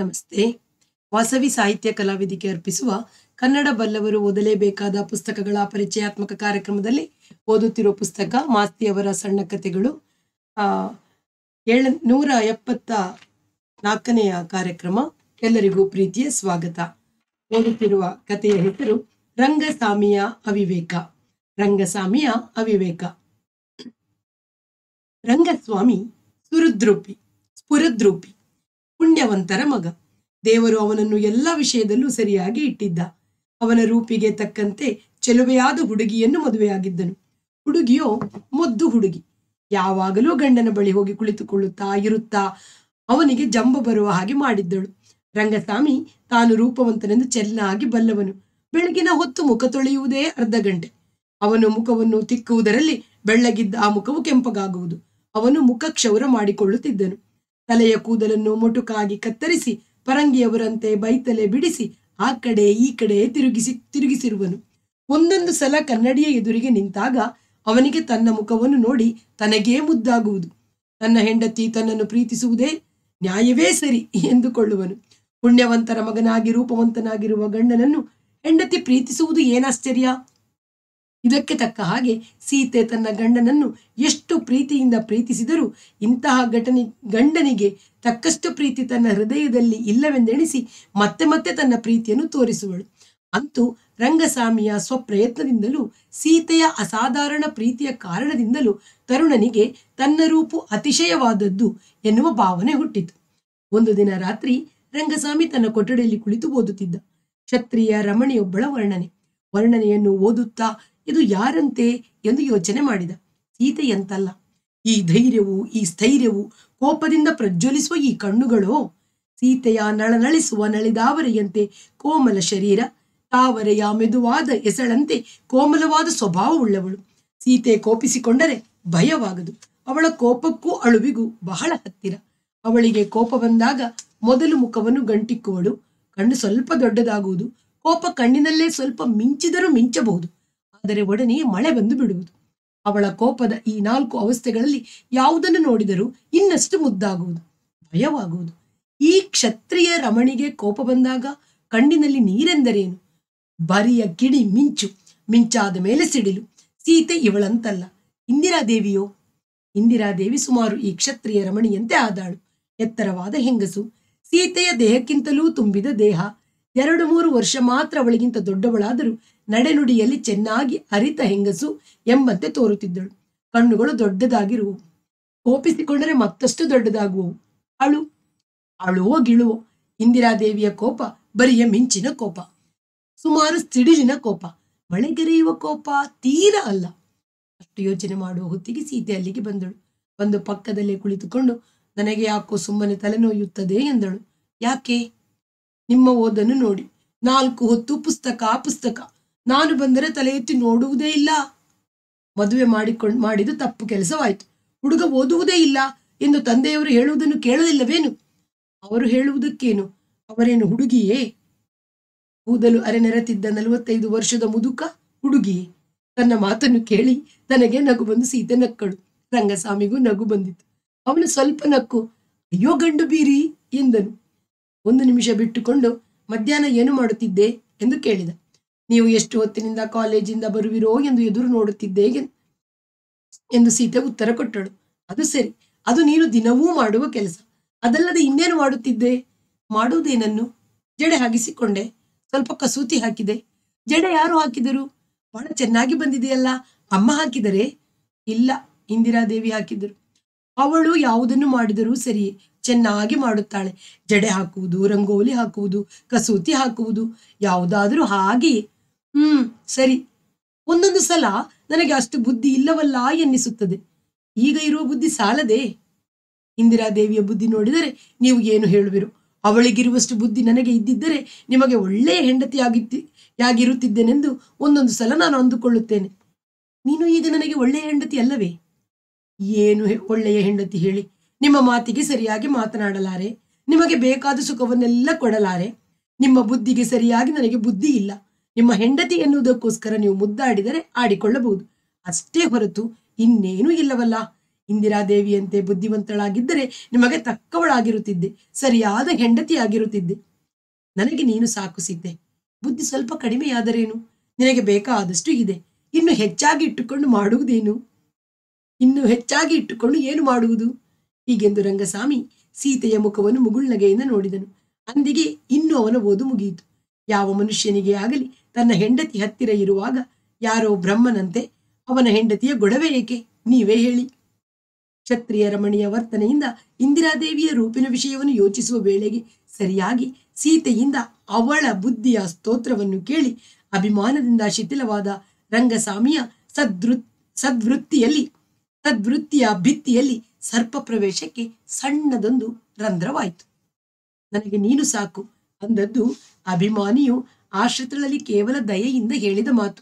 ನಮಸ್ತೆ ವಾಸವಿ ಸಾಹಿತ್ಯ ಕಲಾವಿದಿಗೆ ಅರ್ಪಿಸುವ ಕನ್ನಡ ಬಲ್ಲವರು ಓದಲೇಬೇಕಾದ ಪುಸ್ತಕಗಳ ಪರಿಚಯಾತ್ಮಕ ಕಾರ್ಯಕ್ರಮದಲ್ಲಿ ಓದುತ್ತಿರುವ ಪುಸ್ತಕ ಮಾಸ್ತಿಯವರ ಸಣ್ಣ ಕಥೆಗಳು ಆ ಏಳ ನೂರ ಎಪ್ಪತ್ತ ನಾಲ್ಕನೆಯ ಕಾರ್ಯಕ್ರಮ ಎಲ್ಲರಿಗೂ ಪ್ರೀತಿಯ ಸ್ವಾಗತ ಓದುತ್ತಿರುವ ಕಥೆಯ ಹೆಸರು ರಂಗಸ್ವಾಮಿಯ ಅವಿವೇಕ ರಂಗಸ್ವಾಮಿಯ ಅವಿವೇಕ ರಂಗಸ್ವಾಮಿ ಸುರುದ್ರೂಪಿ ಸ್ಫುರದ್ರೂಪಿ ಪುಣ್ಯವಂತರ ಮಗ ದೇವರು ಅವನನ್ನು ಎಲ್ಲ ವಿಷಯದಲ್ಲೂ ಸರಿಯಾಗಿ ಇಟ್ಟಿದ್ದ ಅವನ ರೂಪಿಗೆ ತಕ್ಕಂತೆ ಚೆಲುವೆಯಾದ ಹುಡುಗಿಯನ್ನು ಮದುವೆಯಾಗಿದ್ದನು ಹುಡುಗಿಯೋ ಮದ್ದು ಹುಡುಗಿ ಯಾವಾಗಲೂ ಗಂಡನ ಬಳಿ ಹೋಗಿ ಕುಳಿತುಕೊಳ್ಳುತ್ತಾ ಇರುತ್ತಾ ಅವನಿಗೆ ಜಂಬ ಬರುವ ಹಾಗೆ ಮಾಡಿದ್ದಳು ರಂಗಸ್ವಾಮಿ ತಾನು ರೂಪವಂತನೆಂದು ಚೆನ್ನಾಗಿ ಬಲ್ಲವನು ಬೆಳಗಿನ ಹೊತ್ತು ಮುಖ ತೊಳೆಯುವುದೇ ಅರ್ಧ ಗಂಟೆ ಅವನು ಮುಖವನ್ನು ತಿಕ್ಕುವುದರಲ್ಲಿ ಬೆಳ್ಳಗಿದ್ದ ಆ ಮುಖವು ಕೆಂಪಗಾಗುವುದು ಅವನು ಮುಖ ಕ್ಷೌರ ಮಾಡಿಕೊಳ್ಳುತ್ತಿದ್ದನು ತಲೆಯ ಕೂದಲನ್ನು ಮೊಟುಕಾಗಿ ಕತ್ತರಿಸಿ ಪರಂಗಿಯವರಂತೆ ಬೈತಲೆ ಬಿಡಿಸಿ ಆ ಕಡೆ ಈ ಕಡೆ ತಿರುಗಿಸಿ ತಿರುಗಿಸಿರುವನು ಒಂದೊಂದು ಸಲ ಕನ್ನಡಿಯ ಎದುರಿಗೆ ನಿಂತಾಗ ಅವನಿಗೆ ತನ್ನ ಮುಖವನ್ನು ನೋಡಿ ತನಗೇ ಮುದ್ದಾಗುವುದು ತನ್ನ ಹೆಂಡತಿ ತನ್ನನ್ನು ಪ್ರೀತಿಸುವುದೇ ನ್ಯಾಯವೇ ಸರಿ ಎಂದುಕೊಳ್ಳುವನು ಪುಣ್ಯವಂತರ ಮಗನಾಗಿ ರೂಪವಂತನಾಗಿರುವ ಗಂಡನನ್ನು ಹೆಂಡತಿ ಪ್ರೀತಿಸುವುದು ಏನಾಶ್ಚರ್ಯ ಇದಕ್ಕೆ ತಕ್ಕ ಹಾಗೆ ಸೀತೆ ತನ್ನ ಗಂಡನನ್ನು ಎಷ್ಟು ಪ್ರೀತಿಯಿಂದ ಪ್ರೀತಿಸಿದರೂ ಇಂತಹ ಘಟನೆ ಗಂಡನಿಗೆ ತಕ್ಕಷ್ಟು ಪ್ರೀತಿ ತನ್ನ ಹೃದಯದಲ್ಲಿ ಇಲ್ಲವೆಂದೆಣಿಸಿ ಮತ್ತೆ ಮತ್ತೆ ತನ್ನ ಪ್ರೀತಿಯನ್ನು ತೋರಿಸುವಳು ಅಂತೂ ರಂಗಸ್ವಾಮಿಯ ಸ್ವಪ್ರಯತ್ನದಿಂದಲೂ ಸೀತೆಯ ಅಸಾಧಾರಣ ಪ್ರೀತಿಯ ಕಾರಣದಿಂದಲೂ ತರುಣನಿಗೆ ತನ್ನ ರೂಪು ಅತಿಶಯವಾದದ್ದು ಎನ್ನುವ ಭಾವನೆ ಹುಟ್ಟಿತು ಒಂದು ದಿನ ರಾತ್ರಿ ರಂಗಸ್ವಾಮಿ ತನ್ನ ಕೊಠಡಿಯಲ್ಲಿ ಕುಳಿತು ಓದುತ್ತಿದ್ದ ಕ್ಷತ್ರಿಯ ರಮಣಿಯೊಬ್ಬಳ ವರ್ಣನೆ ವರ್ಣನೆಯನ್ನು ಓದುತ್ತಾ ಇದು ಯಾರಂತೆ ಎಂದು ಯೋಚನೆ ಮಾಡಿದ ಸೀತೆಯಂತಲ್ಲ ಈ ಧೈರ್ಯವು ಈ ಸ್ಥೈರ್ಯವು ಕೋಪದಿಂದ ಪ್ರಜ್ವಲಿಸುವ ಈ ಕಣ್ಣುಗಳೋ ಸೀತೆಯ ನಳನಳಿಸುವ ನಳಿದಾವರೆಯಂತೆ ಕೋಮಲ ಶರೀರ ತಾವರೆಯ ಮೆದುವಾದ ಎಸಳಂತೆ ಕೋಮಲವಾದ ಸ್ವಭಾವವುಳ್ಳವಳು ಸೀತೆ ಕೋಪಿಸಿಕೊಂಡರೆ ಭಯವಾಗದು ಅವಳ ಕೋಪಕ್ಕೂ ಅಳುವಿಗೂ ಬಹಳ ಹತ್ತಿರ ಅವಳಿಗೆ ಕೋಪ ಬಂದಾಗ ಮೊದಲು ಮುಖವನ್ನು ಗಂಟಿಕ್ಕುವಳು ಕಣ್ಣು ಸ್ವಲ್ಪ ದೊಡ್ಡದಾಗುವುದು ಕೋಪ ಕಣ್ಣಿನಲ್ಲೇ ಸ್ವಲ್ಪ ಮಿಂಚಿದರೂ ಮಿಂಚಬಹುದು ಆದರೆ ಒಡನೆ ಮಳೆ ಬಂದು ಬಿಡುವುದು ಅವಳ ಕೋಪದ ಈ ನಾಲ್ಕು ಅವಸ್ಥೆಗಳಲ್ಲಿ ಯಾವುದನ್ನು ನೋಡಿದರೂ ಇನ್ನಷ್ಟು ಮುದ್ದಾಗುವುದು ಭಯವಾಗುವುದು ಈ ಕ್ಷತ್ರಿಯ ರಮಣಿಗೆ ಕೋಪ ಬಂದಾಗ ಕಣ್ಣಿನಲ್ಲಿ ನೀರೆಂದರೇನು ಬರಿಯ ಕಿಡಿ ಮಿಂಚು ಮಿಂಚಾದ ಮೇಲೆ ಸಿಡಿಲು ಸೀತೆ ಇವಳಂತಲ್ಲ ಇಂದಿರಾದೇವಿಯೋ ಇಂದಿರಾದೇವಿ ಸುಮಾರು ಈ ಕ್ಷತ್ರಿಯ ರಮಣಿಯಂತೆ ಆದಾಳು ಎತ್ತರವಾದ ಹೆಂಗಸು ಸೀತೆಯ ದೇಹಕ್ಕಿಂತಲೂ ತುಂಬಿದ ದೇಹ ಎರಡು ಮೂರು ವರ್ಷ ಮಾತ್ರ ಅವಳಿಗಿಂತ ದೊಡ್ಡವಳಾದರೂ ನಡೆನುಡಿಯಲ್ಲಿ ಚೆನ್ನಾಗಿ ಅರಿತ ಹೆಂಗಸು ಎಂಬಂತೆ ತೋರುತ್ತಿದ್ದಳು ಕಣ್ಣುಗಳು ದೊಡ್ಡದಾಗಿರುವು ಕೋಪಿಸಿಕೊಂಡರೆ ಮತ್ತಷ್ಟು ದೊಡ್ಡದಾಗುವು ಅಳು ಅಳುವೋ ಗಿಳುವೋ ಇಂದಿರಾದೇವಿಯ ಕೋಪ ಬರಿಯ ಮಿಂಚಿನ ಕೋಪ ಸುಮಾರು ಸಿಡಿಲಿನ ಕೋಪ ಮಳೆಗೆರೆಯುವ ಕೋಪ ತೀರ ಅಲ್ಲ ಅಷ್ಟು ಯೋಚನೆ ಮಾಡುವ ಹೊತ್ತಿಗೆ ಸೀತೆ ಅಲ್ಲಿಗೆ ಬಂದಳು ಬಂದು ಪಕ್ಕದಲ್ಲೇ ಕುಳಿತುಕೊಂಡು ನನಗೆ ಯಾಕೋ ಸುಮ್ಮನೆ ತಲೆನೋಯುತ್ತದೆ ಎಂದಳು ಯಾಕೆ ನಿಮ್ಮ ಓದನ್ನು ನೋಡಿ ನಾಲ್ಕು ಹೊತ್ತು ಪುಸ್ತಕ ಪುಸ್ತಕ ನಾನು ಬಂದರೆ ತಲೆ ಎತ್ತಿ ನೋಡುವುದೇ ಇಲ್ಲ ಮದುವೆ ಮಾಡಿಕೊಂಡು ಮಾಡಿದ ತಪ್ಪು ಕೆಲಸವಾಯಿತು ಹುಡುಗ ಓದುವುದೇ ಇಲ್ಲ ಎಂದು ತಂದೆಯವರು ಹೇಳುವುದನ್ನು ಕೇಳಲಿಲ್ಲವೇನು ಅವರು ಹೇಳುವುದಕ್ಕೇನು ಅವರೇನು ಹುಡುಗಿಯೇ ಕೂದಲು ಅರೆನೆರೆತಿದ್ದ ನಲವತ್ತೈದು ವರ್ಷದ ಮುದುಕ ಹುಡುಗಿಯೇ ತನ್ನ ಮಾತನ್ನು ಕೇಳಿ ತನಗೆ ನಗು ಬಂದು ಸೀತೆ ನಕ್ಕಳು ರಂಗಸ್ವಾಮಿಗೂ ನಗು ಬಂದಿತು ಅವನು ಸ್ವಲ್ಪ ನಕ್ಕು ಅಯ್ಯೋ ಗಂಡು ಬೀರಿ ಎಂದನು ಒಂದು ನಿಮಿಷ ಬಿಟ್ಟುಕೊಂಡು ಮಧ್ಯಾಹ್ನ ಏನು ಮಾಡುತ್ತಿದ್ದೆ ಎಂದು ಕೇಳಿದ ನೀವು ಎಷ್ಟು ಹೊತ್ತಿನಿಂದ ಕಾಲೇಜಿಂದ ಬರುವಿರೋ ಎಂದು ಎದುರು ನೋಡುತ್ತಿದ್ದೆ ಎಂದು ಸೀತೆ ಉತ್ತರ ಕೊಟ್ಟಳು ಅದು ಸರಿ ಅದು ನೀನು ದಿನವೂ ಮಾಡುವ ಕೆಲಸ ಅದಲ್ಲದೆ ಇನ್ನೇನು ಮಾಡುತ್ತಿದ್ದೆ ಮಾಡುವುದೇನನ್ನು ಜಡೆ ಹಾಗಿಸಿಕೊಂಡೆ ಸ್ವಲ್ಪ ಕಸೂತಿ ಹಾಕಿದೆ ಜಡೆ ಯಾರು ಹಾಕಿದರು ಬಹಳ ಚೆನ್ನಾಗಿ ಬಂದಿದೆಯಲ್ಲ ಅಮ್ಮ ಹಾಕಿದರೆ ಇಲ್ಲ ಇಂದಿರಾದೇವಿ ಹಾಕಿದರು ಅವಳು ಯಾವುದನ್ನು ಮಾಡಿದರೂ ಸರಿ ಚೆನ್ನಾಗಿ ಮಾಡುತ್ತಾಳೆ ಜಡೆ ಹಾಕುವುದು ರಂಗೋಲಿ ಹಾಕುವುದು ಕಸೂತಿ ಹಾಕುವುದು ಯಾವುದಾದರೂ ಹಾಗೆಯೇ ಹ್ಮ್ ಸರಿ ಒಂದೊಂದು ಸಲ ನನಗೆ ಅಷ್ಟು ಬುದ್ಧಿ ಇಲ್ಲವಲ್ಲ ಎನ್ನಿಸುತ್ತದೆ ಈಗ ಇರುವ ಬುದ್ಧಿ ಸಾಲದೆ ಇಂದಿರಾದೇವಿಯ ಬುದ್ಧಿ ನೋಡಿದರೆ ನೀವು ಏನು ಹೇಳುವಿರು ಅವಳಿಗಿರುವಷ್ಟು ಬುದ್ಧಿ ನನಗೆ ಇದ್ದಿದ್ದರೆ ನಿಮಗೆ ಒಳ್ಳೆಯ ಹೆಂಡತಿಯಾಗಿತ್ತಿ ಯಾಗಿರುತ್ತಿದ್ದೇನೆಂದು ಒಂದೊಂದು ಸಲ ನಾನು ಅಂದುಕೊಳ್ಳುತ್ತೇನೆ ನೀನು ಈಗ ನನಗೆ ಒಳ್ಳೆಯ ಹೆಂಡತಿ ಅಲ್ಲವೇ ಏನು ಒಳ್ಳೆಯ ಹೆಂಡತಿ ಹೇಳಿ ನಿಮ್ಮ ಮಾತಿಗೆ ಸರಿಯಾಗಿ ಮಾತನಾಡಲಾರೆ ನಿಮಗೆ ಬೇಕಾದ ಸುಖವನ್ನೆಲ್ಲ ಕೊಡಲಾರೆ ನಿಮ್ಮ ಬುದ್ಧಿಗೆ ಸರಿಯಾಗಿ ನನಗೆ ಬುದ್ಧಿ ಇಲ್ಲ ನಿಮ್ಮ ಹೆಂಡತಿ ಎನ್ನುವುದಕ್ಕೋಸ್ಕರ ನೀವು ಮುದ್ದಾಡಿದರೆ ಆಡಿಕೊಳ್ಳಬಹುದು ಅಷ್ಟೇ ಹೊರತು ಇನ್ನೇನೂ ಇಲ್ಲವಲ್ಲ ಇಂದಿರಾದೇವಿಯಂತೆ ಬುದ್ಧಿವಂತಳಾಗಿದ್ದರೆ ನಿಮಗೆ ತಕ್ಕವಳಾಗಿರುತ್ತಿದ್ದೆ ಸರಿಯಾದ ಹೆಂಡತಿಯಾಗಿರುತ್ತಿದ್ದೆ ನನಗೆ ನೀನು ಸಾಕು ಸಿದ್ದೆ ಬುದ್ಧಿ ಸ್ವಲ್ಪ ಕಡಿಮೆಯಾದರೇನು ನಿನಗೆ ಬೇಕಾದಷ್ಟು ಇದೆ ಇನ್ನು ಹೆಚ್ಚಾಗಿ ಇಟ್ಟುಕೊಂಡು ಮಾಡುವುದೇನು ಇನ್ನು ಹೆಚ್ಚಾಗಿ ಇಟ್ಟುಕೊಂಡು ಏನು ಮಾಡುವುದು ಹೀಗೆಂದು ರಂಗಸ್ವಾಮಿ ಸೀತೆಯ ಮುಖವನ್ನು ಮುಗುಳ್ನಗೆಯಿಂದ ನೋಡಿದನು ಅಂದಿಗೆ ಇನ್ನು ಅವನ ಓದು ಮುಗಿಯಿತು ಯಾವ ಮನುಷ್ಯನಿಗೆ ಆಗಲಿ ತನ್ನ ಹೆಂಡತಿ ಹತ್ತಿರ ಇರುವಾಗ ಯಾರೋ ಬ್ರಹ್ಮನಂತೆ ಅವನ ಹೆಂಡತಿಯ ಗೊಡವೆ ಏಕೆ ನೀವೇ ಹೇಳಿ ಕ್ಷತ್ರಿಯ ರಮಣಿಯ ವರ್ತನೆಯಿಂದ ಇಂದಿರಾದೇವಿಯ ರೂಪಿನ ವಿಷಯವನ್ನು ಯೋಚಿಸುವ ವೇಳೆಗೆ ಸರಿಯಾಗಿ ಸೀತೆಯಿಂದ ಅವಳ ಬುದ್ಧಿಯ ಸ್ತೋತ್ರವನ್ನು ಕೇಳಿ ಅಭಿಮಾನದಿಂದ ಶಿಥಿಲವಾದ ರಂಗಸ್ವಾಮಿಯ ಸದ್ವೃ ಸದ್ವೃತ್ತಿಯಲ್ಲಿ ಸದ್ವೃತ್ತಿಯ ಭಿತ್ತಿಯಲ್ಲಿ ಸರ್ಪ ಪ್ರವೇಶಕ್ಕೆ ಸಣ್ಣದೊಂದು ರಂಧ್ರವಾಯಿತು ನನಗೆ ನೀನು ಸಾಕು ಅಂದದ್ದು ಅಭಿಮಾನಿಯು ಆಶ್ರಿತಳಲ್ಲಿ ಕೇವಲ ದಯೆಯಿಂದ ಹೇಳಿದ ಮಾತು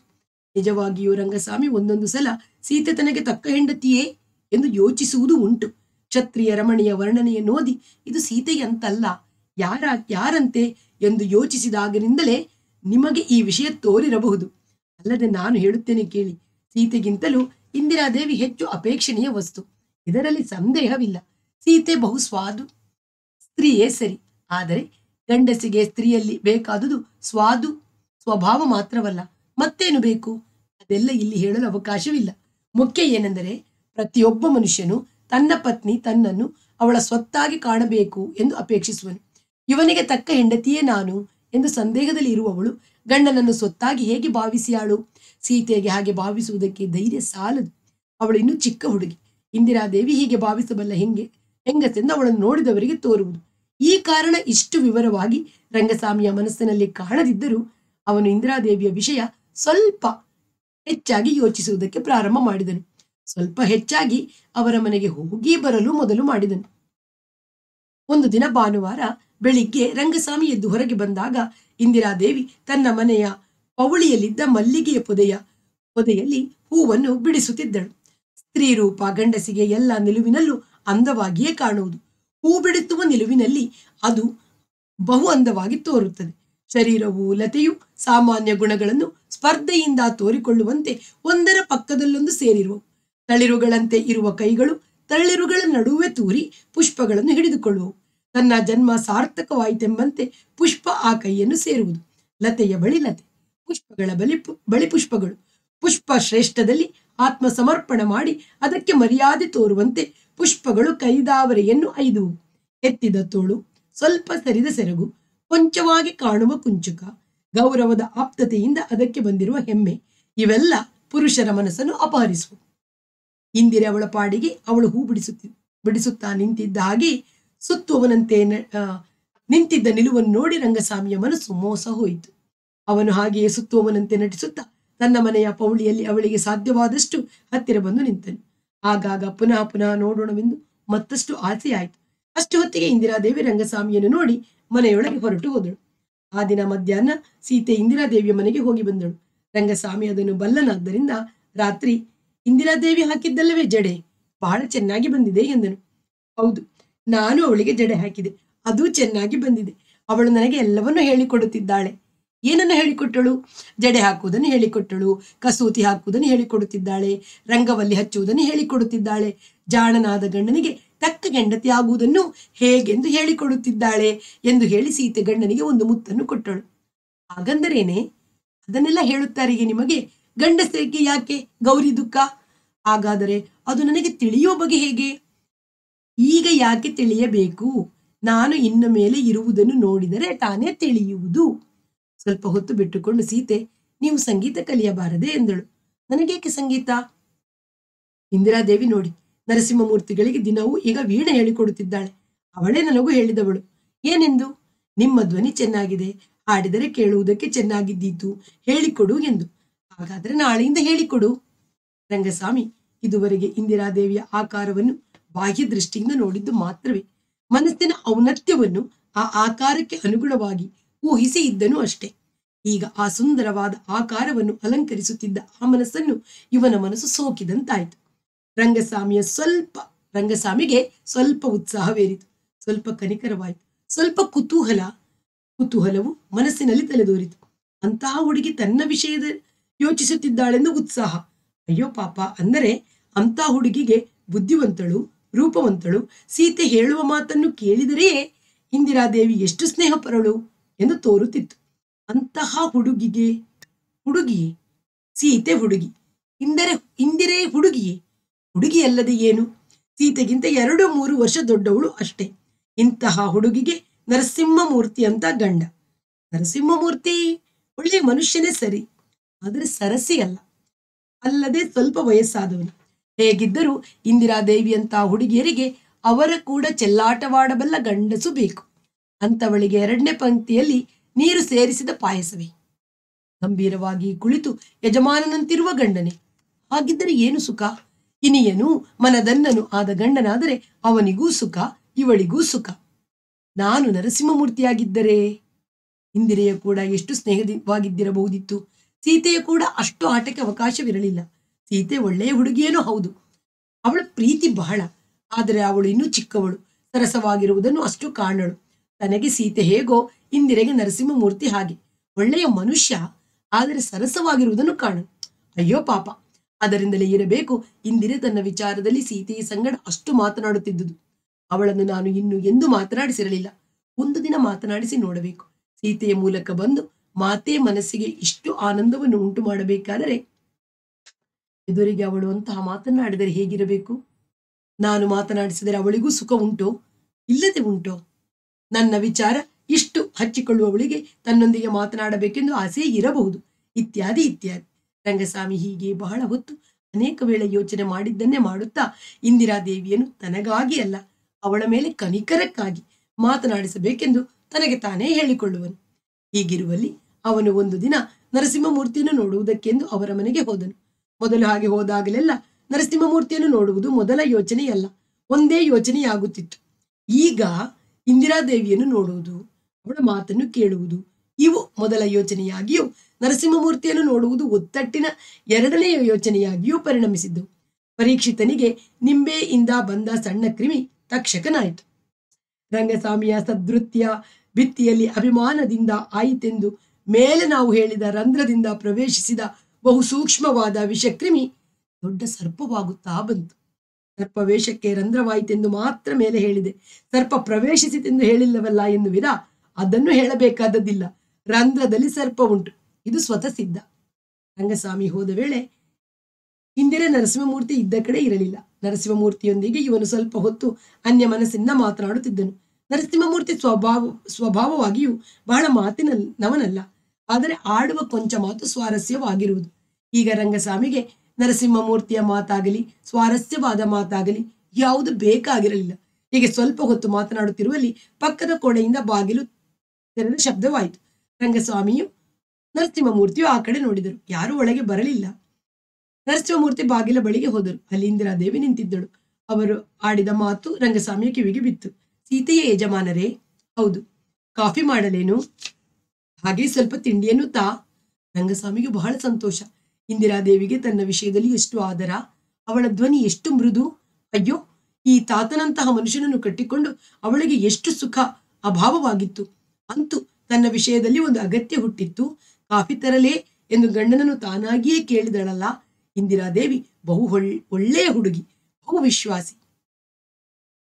ನಿಜವಾಗಿಯೂ ರಂಗಸ್ವಾಮಿ ಒಂದೊಂದು ಸಲ ಸೀತೆ ತನಗೆ ತಕ್ಕ ಹೆಂಡತಿಯೇ ಎಂದು ಯೋಚಿಸುವುದು ಉಂಟು ಕ್ಷತ್ರಿಯ ರಮಣಿಯ ವರ್ಣನೆಯನ್ನು ಓದಿ ಇದು ಸೀತೆಯಂತಲ್ಲ ಯಾರ ಯಾರಂತೆ ಎಂದು ಯೋಚಿಸಿದಾಗಿನಿಂದಲೇ ನಿಮಗೆ ಈ ವಿಷಯ ತೋರಿರಬಹುದು ಅಲ್ಲದೆ ನಾನು ಹೇಳುತ್ತೇನೆ ಕೇಳಿ ಸೀತೆಗಿಂತಲೂ ಇಂದಿರಾದೇವಿ ಹೆಚ್ಚು ಅಪೇಕ್ಷಣೀಯ ವಸ್ತು ಇದರಲ್ಲಿ ಸಂದೇಹವಿಲ್ಲ ಸೀತೆ ಬಹು ಸ್ವಾದು ಸ್ತ್ರೀಯೇ ಸರಿ ಆದರೆ ಗಂಡಸಿಗೆ ಸ್ತ್ರೀಯಲ್ಲಿ ಬೇಕಾದುದು ಸ್ವಾದು ಸ್ವಭಾವ ಮಾತ್ರವಲ್ಲ ಮತ್ತೇನು ಬೇಕು ಅದೆಲ್ಲ ಇಲ್ಲಿ ಹೇಳಲು ಅವಕಾಶವಿಲ್ಲ ಮುಖ್ಯ ಏನೆಂದರೆ ಪ್ರತಿಯೊಬ್ಬ ಮನುಷ್ಯನು ತನ್ನ ಪತ್ನಿ ತನ್ನನ್ನು ಅವಳ ಸ್ವತ್ತಾಗಿ ಕಾಣಬೇಕು ಎಂದು ಅಪೇಕ್ಷಿಸುವನು ಇವನಿಗೆ ತಕ್ಕ ಹೆಂಡತಿಯೇ ನಾನು ಎಂದು ಸಂದೇಹದಲ್ಲಿ ಇರುವವಳು ಗಂಡನನ್ನು ಸ್ವತ್ತಾಗಿ ಹೇಗೆ ಭಾವಿಸಿಯಾಳು ಸೀತೆಗೆ ಹಾಗೆ ಭಾವಿಸುವುದಕ್ಕೆ ಧೈರ್ಯ ಸಾಲದು ಅವಳು ಚಿಕ್ಕ ಹುಡುಗಿ ಇಂದಿರಾದೇವಿ ಹೀಗೆ ಭಾವಿಸಬಲ್ಲ ಹೆಂಗೆ ಹೆಂಗಸೆಂದು ಅವಳನ್ನು ನೋಡಿದವರಿಗೆ ತೋರುವುದು ಈ ಕಾರಣ ಇಷ್ಟು ವಿವರವಾಗಿ ರಂಗಸ್ವಾಮಿಯ ಮನಸ್ಸಿನಲ್ಲಿ ಕಾಣದಿದ್ದರೂ ಅವನು ಇಂದಿರಾದೇವಿಯ ವಿಷಯ ಸ್ವಲ್ಪ ಹೆಚ್ಚಾಗಿ ಯೋಚಿಸುವುದಕ್ಕೆ ಪ್ರಾರಂಭ ಮಾಡಿದನು ಸ್ವಲ್ಪ ಹೆಚ್ಚಾಗಿ ಅವರ ಮನೆಗೆ ಹೋಗಿ ಬರಲು ಮೊದಲು ಮಾಡಿದನು ಒಂದು ದಿನ ಭಾನುವಾರ ಬೆಳಿಗ್ಗೆ ರಂಗಸ್ವಾಮಿ ಎದ್ದು ಹೊರಗೆ ಬಂದಾಗ ಇಂದಿರಾದೇವಿ ತನ್ನ ಮನೆಯ ಪವಳಿಯಲ್ಲಿದ್ದ ಮಲ್ಲಿಗೆಯ ಪೊದೆಯ ಪೊದೆಯಲ್ಲಿ ಹೂವನ್ನು ಬಿಡಿಸುತ್ತಿದ್ದಳು ಸ್ತ್ರೀ ರೂಪ ಗಂಡಸಿಗೆ ಎಲ್ಲ ನಿಲುವಿನಲ್ಲೂ ಅಂದವಾಗಿಯೇ ಕಾಣುವುದು ಹೂ ಬಿಡುತ್ತುವ ನಿಲುವಿನಲ್ಲಿ ಅದು ಬಹು ಅಂದವಾಗಿ ತೋರುತ್ತದೆ ಶರೀರವು ಲತೆಯು ಸಾಮಾನ್ಯ ಗುಣಗಳನ್ನು ಸ್ಪರ್ಧೆಯಿಂದ ತೋರಿಕೊಳ್ಳುವಂತೆ ಒಂದರ ಪಕ್ಕದಲ್ಲೊಂದು ಸೇರಿರುವವು ತಳಿರುಗಳಂತೆ ಇರುವ ಕೈಗಳು ತಳಿರುಗಳ ನಡುವೆ ತೂರಿ ಪುಷ್ಪಗಳನ್ನು ಹಿಡಿದುಕೊಳ್ಳುವು ತನ್ನ ಜನ್ಮ ಸಾರ್ಥಕವಾಯಿತೆಂಬಂತೆ ಪುಷ್ಪ ಆ ಕೈಯನ್ನು ಸೇರುವುದು ಲತೆಯ ಬಳಿ ಲತೆ ಪುಷ್ಪಗಳ ಬಲಿ ಬಳಿ ಪುಷ್ಪಗಳು ಪುಷ್ಪ ಶ್ರೇಷ್ಠದಲ್ಲಿ ಆತ್ಮ ಸಮರ್ಪಣ ಮಾಡಿ ಅದಕ್ಕೆ ಮರ್ಯಾದೆ ತೋರುವಂತೆ ಪುಷ್ಪಗಳು ಕೈದಾವರೆಯನ್ನು ಐದು ಎತ್ತಿದ ತೋಳು ಸ್ವಲ್ಪ ಸರಿದ ಸೆರಗು ಕೊಂಚವಾಗಿ ಕಾಣುವ ಕುಂಚುಕ ಗೌರವದ ಆಪ್ತತೆಯಿಂದ ಅದಕ್ಕೆ ಬಂದಿರುವ ಹೆಮ್ಮೆ ಇವೆಲ್ಲ ಪುರುಷರ ಮನಸ್ಸನ್ನು ಅಪಹರಿಸುವ ಇಂದಿರೆ ಅವಳ ಪಾಡಿಗೆ ಅವಳು ಹೂ ಬಿಡಿಸುತ್ತಿ ಬಿಡಿಸುತ್ತಾ ನಿಂತಿದ್ದ ಹಾಗೆ ಸುತ್ತುವವನಂತೆ ನಿಂತಿದ್ದ ನಿಲುವನ್ನು ನೋಡಿ ರಂಗಸ್ವಾಮಿಯ ಮನಸ್ಸು ಮೋಸ ಹೋಯಿತು ಅವನು ಹಾಗೆಯೇ ಸುತ್ತುವವನಂತೆ ನಟಿಸುತ್ತಾ ತನ್ನ ಮನೆಯ ಪೌಳಿಯಲ್ಲಿ ಅವಳಿಗೆ ಸಾಧ್ಯವಾದಷ್ಟು ಹತ್ತಿರ ಬಂದು ನಿಂತನು ಆಗಾಗ ಪುನಃ ಪುನಃ ನೋಡೋಣವೆಂದು ಮತ್ತಷ್ಟು ಆಸೆಯಾಯಿತು ಅಷ್ಟು ಹೊತ್ತಿಗೆ ಇಂದಿರಾದೇವಿ ರಂಗಸ್ವಾಮಿಯನ್ನು ನೋಡಿ ಮನೆಯೊಳಗೆ ಹೊರಟು ಹೋದಳು ಆ ದಿನ ಮಧ್ಯಾಹ್ನ ಸೀತೆ ಇಂದಿರಾದೇವಿಯ ಮನೆಗೆ ಹೋಗಿ ಬಂದಳು ರಂಗಸ್ವಾಮಿ ಅದನ್ನು ಬಲ್ಲನಾದ್ದರಿಂದ ರಾತ್ರಿ ಇಂದಿರಾದೇವಿ ಹಾಕಿದ್ದಲ್ಲವೇ ಜಡೆ ಬಹಳ ಚೆನ್ನಾಗಿ ಬಂದಿದೆ ಎಂದನು ಹೌದು ನಾನು ಅವಳಿಗೆ ಜಡೆ ಹಾಕಿದೆ ಅದು ಚೆನ್ನಾಗಿ ಬಂದಿದೆ ಅವಳು ನನಗೆ ಎಲ್ಲವನ್ನೂ ಹೇಳಿಕೊಡುತ್ತಿದ್ದಾಳೆ ಏನನ್ನು ಹೇಳಿಕೊಟ್ಟಳು ಜಡೆ ಹಾಕುವುದನ್ನು ಹೇಳಿಕೊಟ್ಟಳು ಕಸೂತಿ ಹಾಕುವುದನ್ನು ಹೇಳಿಕೊಡುತ್ತಿದ್ದಾಳೆ ರಂಗವಲ್ಲಿ ಹಚ್ಚುವುದನ್ನು ಹೇಳಿಕೊಡುತ್ತಿದ್ದಾಳೆ ಜಾಣನಾದ ಗಂಡನಿಗೆ ತಕ್ಕ ಗಂಡತಿ ಆಗುವುದನ್ನು ಹೇಗೆಂದು ಹೇಳಿಕೊಡುತ್ತಿದ್ದಾಳೆ ಎಂದು ಹೇಳಿ ಸೀತೆ ಗಂಡನಿಗೆ ಒಂದು ಮುತ್ತನ್ನು ಕೊಟ್ಟಳು ಹಾಗಂದರೇನೆ ಅದನ್ನೆಲ್ಲ ಹೇಳುತ್ತಾರೆ ನಿಮಗೆ ಗಂಡಸರಿಗೆ ಯಾಕೆ ಗೌರಿ ದುಃಖ ಹಾಗಾದರೆ ಅದು ನನಗೆ ತಿಳಿಯೋ ಬಗೆ ಹೇಗೆ ಈಗ ಯಾಕೆ ತಿಳಿಯಬೇಕು ನಾನು ಇನ್ನು ಮೇಲೆ ಇರುವುದನ್ನು ನೋಡಿದರೆ ತಾನೇ ತಿಳಿಯುವುದು ಸ್ವಲ್ಪ ಹೊತ್ತು ಬಿಟ್ಟುಕೊಂಡು ಸೀತೆ ನೀವು ಸಂಗೀತ ಕಲಿಯಬಾರದೆ ಎಂದಳು ನನಗೇಕೆ ಸಂಗೀತ ಇಂದಿರಾದೇವಿ ನೋಡಿ ನರಸಿಂಹಮೂರ್ತಿಗಳಿಗೆ ದಿನವೂ ಈಗ ವೀಣೆ ಹೇಳಿಕೊಡುತ್ತಿದ್ದಾಳೆ ಅವಳೇ ನನಗೂ ಹೇಳಿದವಳು ಏನೆಂದು ನಿಮ್ಮ ಧ್ವನಿ ಚೆನ್ನಾಗಿದೆ ಹಾಡಿದರೆ ಕೇಳುವುದಕ್ಕೆ ಚೆನ್ನಾಗಿದ್ದೀತು ಹೇಳಿಕೊಡು ಎಂದು ಹಾಗಾದ್ರೆ ನಾಳೆಯಿಂದ ಹೇಳಿಕೊಡು ರಂಗಸ್ವಾಮಿ ಇದುವರೆಗೆ ಇಂದಿರಾದೇವಿಯ ಆಕಾರವನ್ನು ಬಾಹ್ಯ ದೃಷ್ಟಿಯಿಂದ ನೋಡಿದ್ದು ಮಾತ್ರವೇ ಮನಸ್ಸಿನ ಔನತ್ಯವನ್ನು ಆ ಆಕಾರಕ್ಕೆ ಅನುಗುಣವಾಗಿ ಊಹಿಸಿ ಇದ್ದನು ಅಷ್ಟೆ ಈಗ ಆ ಸುಂದರವಾದ ಆಕಾರವನ್ನು ಅಲಂಕರಿಸುತ್ತಿದ್ದ ಆ ಮನಸ್ಸನ್ನು ಇವನ ಮನಸ್ಸು ಸೋಕಿದಂತಾಯಿತು ರಂಗಸ್ವಾಮಿಯ ಸ್ವಲ್ಪ ರಂಗಸ್ವಾಮಿಗೆ ಸ್ವಲ್ಪ ಉತ್ಸಾಹವೇರಿತು ಸ್ವಲ್ಪ ಕನಿಕರವಾಯಿತು ಸ್ವಲ್ಪ ಕುತೂಹಲ ಕುತೂಹಲವು ಮನಸ್ಸಿನಲ್ಲಿ ತಲೆದೋರಿತು ಅಂತಹ ಹುಡುಗಿ ತನ್ನ ವಿಷಯದ ಯೋಚಿಸುತ್ತಿದ್ದಾಳೆಂದು ಉತ್ಸಾಹ ಅಯ್ಯೋ ಪಾಪ ಅಂದರೆ ಅಂತಹ ಹುಡುಗಿಗೆ ಬುದ್ಧಿವಂತಳು ರೂಪವಂತಳು ಸೀತೆ ಹೇಳುವ ಮಾತನ್ನು ಕೇಳಿದರೆಯೇ ಇಂದಿರಾದೇವಿ ಎಷ್ಟು ಸ್ನೇಹಪರಳು ಎಂದು ತೋರುತ್ತಿತ್ತು ಅಂತಹ ಹುಡುಗಿಗೆ ಹುಡುಗಿ ಸೀತೆ ಹುಡುಗಿ ಇಂದರೆ ಇಂದಿರೇ ಹುಡುಗಿ ಹುಡುಗಿ ಅಲ್ಲದೆ ಏನು ಸೀತೆಗಿಂತ ಎರಡು ಮೂರು ವರ್ಷ ದೊಡ್ಡವಳು ಅಷ್ಟೇ ಇಂತಹ ಹುಡುಗಿಗೆ ನರಸಿಂಹಮೂರ್ತಿ ಅಂತ ಗಂಡ ನರಸಿಂಹಮೂರ್ತಿ ಒಳ್ಳೆ ಮನುಷ್ಯನೇ ಸರಿ ಆದರೆ ಸರಸಿ ಅಲ್ಲ ಅಲ್ಲದೆ ಸ್ವಲ್ಪ ವಯಸ್ಸಾದವನು ಹೇಗಿದ್ದರೂ ಇಂದಿರಾದೇವಿಯಂತಹ ಹುಡುಗಿಯರಿಗೆ ಅವರ ಕೂಡ ಚೆಲ್ಲಾಟವಾಡಬಲ್ಲ ಗಂಡಸು ಬೇಕು ಅಂಥವಳಿಗೆ ಎರಡನೇ ಪಂಕ್ತಿಯಲ್ಲಿ ನೀರು ಸೇರಿಸಿದ ಪಾಯಸವೇ ಗಂಭೀರವಾಗಿ ಕುಳಿತು ಯಜಮಾನನಂತಿರುವ ಗಂಡನೆ ಹಾಗಿದ್ದರೆ ಏನು ಸುಖ ಇನಿಯನು ಮನದನ್ನನು ಆದ ಗಂಡನಾದರೆ ಅವನಿಗೂ ಸುಖ ಇವಳಿಗೂ ಸುಖ ನಾನು ನರಸಿಂಹಮೂರ್ತಿಯಾಗಿದ್ದರೆ ಇಂದಿರೆಯ ಕೂಡ ಎಷ್ಟು ಸ್ನೇಹವಾಗಿದ್ದಿರಬಹುದಿತ್ತು ಸೀತೆಯ ಕೂಡ ಅಷ್ಟು ಆಟಕ್ಕೆ ಅವಕಾಶವಿರಲಿಲ್ಲ ಸೀತೆ ಒಳ್ಳೆಯ ಹುಡುಗಿಯೇನೋ ಹೌದು ಅವಳ ಪ್ರೀತಿ ಬಹಳ ಆದರೆ ಅವಳು ಇನ್ನೂ ಚಿಕ್ಕವಳು ಸರಸವಾಗಿರುವುದನ್ನು ಅಷ್ಟು ಕಾಣಳು ತನಗೆ ಸೀತೆ ಹೇಗೋ ಇಂದಿರೆಗೆ ನರಸಿಂಹಮೂರ್ತಿ ಹಾಗೆ ಒಳ್ಳೆಯ ಮನುಷ್ಯ ಆದರೆ ಸರಸವಾಗಿರುವುದನ್ನು ಕಾಣು ಅಯ್ಯೋ ಪಾಪ ಅದರಿಂದಲೇ ಇರಬೇಕು ಇಂದಿರೆ ತನ್ನ ವಿಚಾರದಲ್ಲಿ ಸೀತೆಯ ಸಂಗಡ ಅಷ್ಟು ಮಾತನಾಡುತ್ತಿದ್ದುದು ಅವಳನ್ನು ನಾನು ಇನ್ನು ಎಂದು ಮಾತನಾಡಿಸಿರಲಿಲ್ಲ ಒಂದು ದಿನ ಮಾತನಾಡಿಸಿ ನೋಡಬೇಕು ಸೀತೆಯ ಮೂಲಕ ಬಂದು ಮಾತೇ ಮನಸ್ಸಿಗೆ ಇಷ್ಟು ಆನಂದವನ್ನು ಉಂಟು ಮಾಡಬೇಕಾದರೆ ಎದುರಿಗೆ ಅವಳು ಅಂತಹ ಮಾತನಾಡಿದರೆ ಹೇಗಿರಬೇಕು ನಾನು ಮಾತನಾಡಿಸಿದರೆ ಅವಳಿಗೂ ಸುಖ ಉಂಟೋ ಇಲ್ಲದೆ ಉಂಟೋ ನನ್ನ ವಿಚಾರ ಇಷ್ಟು ಹಚ್ಚಿಕೊಳ್ಳುವವಳಿಗೆ ತನ್ನೊಂದಿಗೆ ಮಾತನಾಡಬೇಕೆಂದು ಆಸೆ ಇರಬಹುದು ಇತ್ಯಾದಿ ಇತ್ಯಾದಿ ರಂಗಸ್ವಾಮಿ ಹೀಗೆ ಬಹಳ ಹೊತ್ತು ಅನೇಕ ವೇಳೆ ಯೋಚನೆ ಮಾಡಿದ್ದನ್ನೇ ಮಾಡುತ್ತಾ ಇಂದಿರಾದೇವಿಯನ್ನು ತನಗಾಗಿ ಅಲ್ಲ ಅವಳ ಮೇಲೆ ಕನಿಕರಕ್ಕಾಗಿ ಮಾತನಾಡಿಸಬೇಕೆಂದು ತನಗೆ ತಾನೇ ಹೇಳಿಕೊಳ್ಳುವನು ಹೀಗಿರುವಲ್ಲಿ ಅವನು ಒಂದು ದಿನ ನರಸಿಂಹಮೂರ್ತಿಯನ್ನು ನೋಡುವುದಕ್ಕೆಂದು ಅವರ ಮನೆಗೆ ಹೋದನು ಮೊದಲು ಹಾಗೆ ಹೋದಾಗಲೆಲ್ಲ ನರಸಿಂಹಮೂರ್ತಿಯನ್ನು ನೋಡುವುದು ಮೊದಲ ಯೋಚನೆಯಲ್ಲ ಒಂದೇ ಯೋಚನೆಯಾಗುತ್ತಿತ್ತು ಈಗ ಇಂದಿರಾದೇವಿಯನ್ನು ನೋಡುವುದು ಅವಳ ಮಾತನ್ನು ಕೇಳುವುದು ಇವು ಮೊದಲ ಯೋಚನೆಯಾಗಿಯೂ ನರಸಿಂಹಮೂರ್ತಿಯನ್ನು ನೋಡುವುದು ಒತ್ತಟ್ಟಿನ ಎರಡನೆಯ ಯೋಚನೆಯಾಗಿಯೂ ಪರಿಣಮಿಸಿದ್ದು ಪರೀಕ್ಷಿತನಿಗೆ ನಿಂಬೆಯಿಂದ ಬಂದ ಸಣ್ಣ ಕ್ರಿಮಿ ತಕ್ಷಕನಾಯಿತು ರಂಗಸ್ವಾಮಿಯ ಸದೃತ್ಯ ಭಿತ್ತಿಯಲ್ಲಿ ಅಭಿಮಾನದಿಂದ ಆಯಿತೆಂದು ಮೇಲೆ ನಾವು ಹೇಳಿದ ರಂಧ್ರದಿಂದ ಪ್ರವೇಶಿಸಿದ ಬಹುಸೂಕ್ಷ್ಮವಾದ ವಿಷಕ್ರಿಮಿ ದೊಡ್ಡ ಸರ್ಪವಾಗುತ್ತಾ ಬಂತು ಸರ್ಪ ವೇಷಕ್ಕೆ ರಂಧ್ರವಾಯಿತೆಂದು ಮಾತ್ರ ಮೇಲೆ ಹೇಳಿದೆ ಸರ್ಪ ಪ್ರವೇಶಿಸಿತೆಂದು ಹೇಳಿಲ್ಲವಲ್ಲ ಎನ್ನುವಿರಾ ಅದನ್ನು ಹೇಳಬೇಕಾದದ್ದಿಲ್ಲ ರಂಧ್ರದಲ್ಲಿ ಸರ್ಪ ಉಂಟು ಇದು ಸ್ವತಃ ಸಿದ್ಧ ರಂಗಸ್ವಾಮಿ ಹೋದ ವೇಳೆ ಹಿಂದಿನ ನರಸಿಂಹಮೂರ್ತಿ ಇದ್ದ ಕಡೆ ಇರಲಿಲ್ಲ ನರಸಿಂಹಮೂರ್ತಿಯೊಂದಿಗೆ ಇವನು ಸ್ವಲ್ಪ ಹೊತ್ತು ಅನ್ಯ ಮನಸ್ಸಿಂದ ಮಾತನಾಡುತ್ತಿದ್ದನು ನರಸಿಂಹಮೂರ್ತಿ ಸ್ವಭಾವ ಸ್ವಭಾವವಾಗಿಯೂ ಬಹಳ ಮಾತಿನ ನವನಲ್ಲ ಆದರೆ ಆಡುವ ಕೊಂಚ ಮಾತು ಸ್ವಾರಸ್ಯವಾಗಿರುವುದು ಈಗ ರಂಗಸ್ವಾಮಿಗೆ ನರಸಿಂಹಮೂರ್ತಿಯ ಮಾತಾಗಲಿ ಸ್ವಾರಸ್ಯವಾದ ಮಾತಾಗಲಿ ಯಾವುದು ಬೇಕಾಗಿರಲಿಲ್ಲ ಹೀಗೆ ಸ್ವಲ್ಪ ಹೊತ್ತು ಮಾತನಾಡುತ್ತಿರುವಲ್ಲಿ ಪಕ್ಕದ ಕೋಣೆಯಿಂದ ಬಾಗಿಲು ತೆರೆದ ಶಬ್ದವಾಯಿತು ರಂಗಸ್ವಾಮಿಯು ನರಸಿಂಹಮೂರ್ತಿಯು ಆ ಕಡೆ ನೋಡಿದರು ಯಾರೂ ಒಳಗೆ ಬರಲಿಲ್ಲ ನರಸಿಂಹಮೂರ್ತಿ ಬಾಗಿಲ ಬಳಿಗೆ ಹೋದರು ಅಲ್ಲಿ ಇಂದಿರಾದೇವಿ ನಿಂತಿದ್ದಳು ಅವರು ಆಡಿದ ಮಾತು ರಂಗಸ್ವಾಮಿಯ ಕಿವಿಗೆ ಬಿತ್ತು ಸೀತೆಯ ಯಜಮಾನರೇ ಹೌದು ಕಾಫಿ ಮಾಡಲೇನು ಹಾಗೆ ಸ್ವಲ್ಪ ತಿಂಡಿಯನ್ನು ತಾ ರಂಗಸ್ವಾಮಿಗೆ ಬಹಳ ಸಂತೋಷ ಇಂದಿರಾದೇವಿಗೆ ತನ್ನ ವಿಷಯದಲ್ಲಿ ಎಷ್ಟು ಆದರ ಅವಳ ಧ್ವನಿ ಎಷ್ಟು ಮೃದು ಅಯ್ಯೋ ಈ ತಾತನಂತಹ ಮನುಷ್ಯನನ್ನು ಕಟ್ಟಿಕೊಂಡು ಅವಳಿಗೆ ಎಷ್ಟು ಸುಖ ಅಭಾವವಾಗಿತ್ತು ಅಂತೂ ತನ್ನ ವಿಷಯದಲ್ಲಿ ಒಂದು ಅಗತ್ಯ ಹುಟ್ಟಿತ್ತು ಕಾಫಿ ತರಲೇ ಎಂದು ಗಂಡನನ್ನು ತಾನಾಗಿಯೇ ಕೇಳಿದಳಲ್ಲ ಇಂದಿರಾದೇವಿ ಬಹು ಒಳ್ಳೆಯ ಹುಡುಗಿ ಬಹು ವಿಶ್ವಾಸಿ